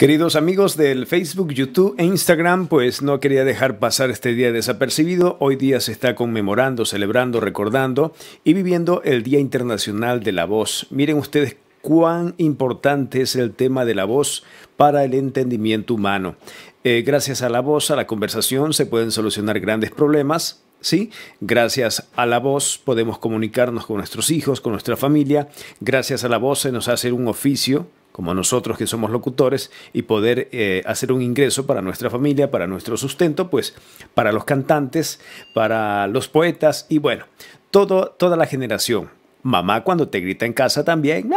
Queridos amigos del Facebook, YouTube e Instagram, pues no quería dejar pasar este día desapercibido. Hoy día se está conmemorando, celebrando, recordando y viviendo el Día Internacional de la Voz. Miren ustedes cuán importante es el tema de la voz para el entendimiento humano. Eh, gracias a la voz, a la conversación, se pueden solucionar grandes problemas, ¿sí? Gracias a la voz podemos comunicarnos con nuestros hijos, con nuestra familia. Gracias a la voz se nos hace un oficio, como nosotros que somos locutores, y poder eh, hacer un ingreso para nuestra familia, para nuestro sustento, pues para los cantantes, para los poetas y bueno, todo, toda la generación. Mamá cuando te grita en casa también,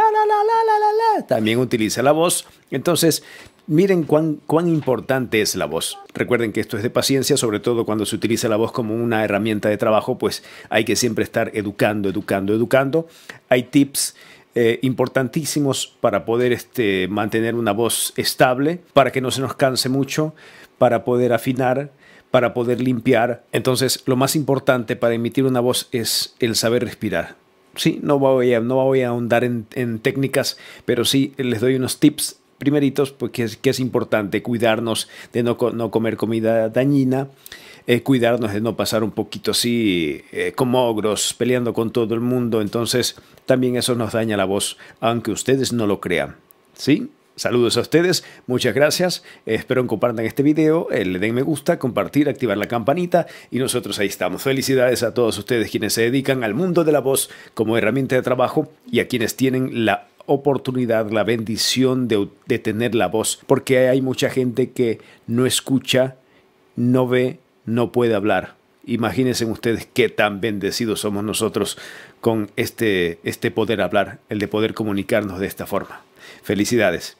también utiliza la voz. Entonces, Miren cuán, cuán, importante es la voz. Recuerden que esto es de paciencia, sobre todo cuando se utiliza la voz como una herramienta de trabajo, pues hay que siempre estar educando, educando, educando. Hay tips eh, importantísimos para poder este, mantener una voz estable, para que no se nos canse mucho, para poder afinar, para poder limpiar. Entonces, lo más importante para emitir una voz es el saber respirar. Sí, no voy a, no voy a ahondar en, en técnicas, pero sí les doy unos tips primeritos, porque pues, es, que es importante cuidarnos de no, no comer comida dañina, eh, cuidarnos de no pasar un poquito así eh, como ogros, peleando con todo el mundo. Entonces, también eso nos daña la voz, aunque ustedes no lo crean. ¿Sí? Saludos a ustedes, muchas gracias. Espero que compartan este video, eh, le den me gusta, compartir, activar la campanita y nosotros ahí estamos. Felicidades a todos ustedes quienes se dedican al mundo de la voz como herramienta de trabajo y a quienes tienen la oportunidad, la bendición de tener la voz, porque hay mucha gente que no escucha, no ve no puede hablar. Imagínense ustedes qué tan bendecidos somos nosotros con este, este poder hablar, el de poder comunicarnos de esta forma. Felicidades.